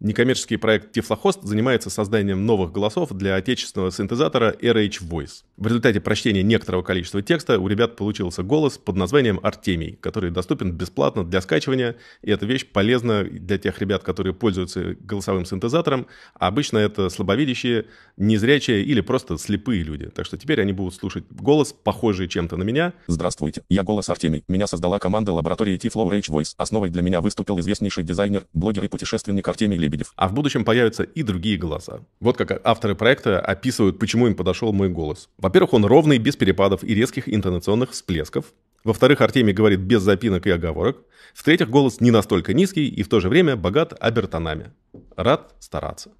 Некоммерческий проект Тифлохост занимается созданием новых голосов для отечественного синтезатора RH Voice. В результате прочтения некоторого количества текста у ребят получился голос под названием Артемий, который доступен бесплатно для скачивания, и эта вещь полезна для тех ребят, которые пользуются голосовым синтезатором, а обычно это слабовидящие, незрячие или просто слепые люди. Так что теперь они будут слушать голос, похожий чем-то на меня. Здравствуйте, я голос Артемий. Меня создала команда лаборатории Tiflow RH Voice. Основой для меня выступил известнейший дизайнер, блогер и путешественник Артемий Левин. Лебедев. А в будущем появятся и другие голоса. Вот как авторы проекта описывают, почему им подошел мой голос. Во-первых, он ровный, без перепадов и резких интонационных всплесков. Во-вторых, Артемий говорит без запинок и оговорок. В-третьих, голос не настолько низкий и в то же время богат обертонами. Рад стараться.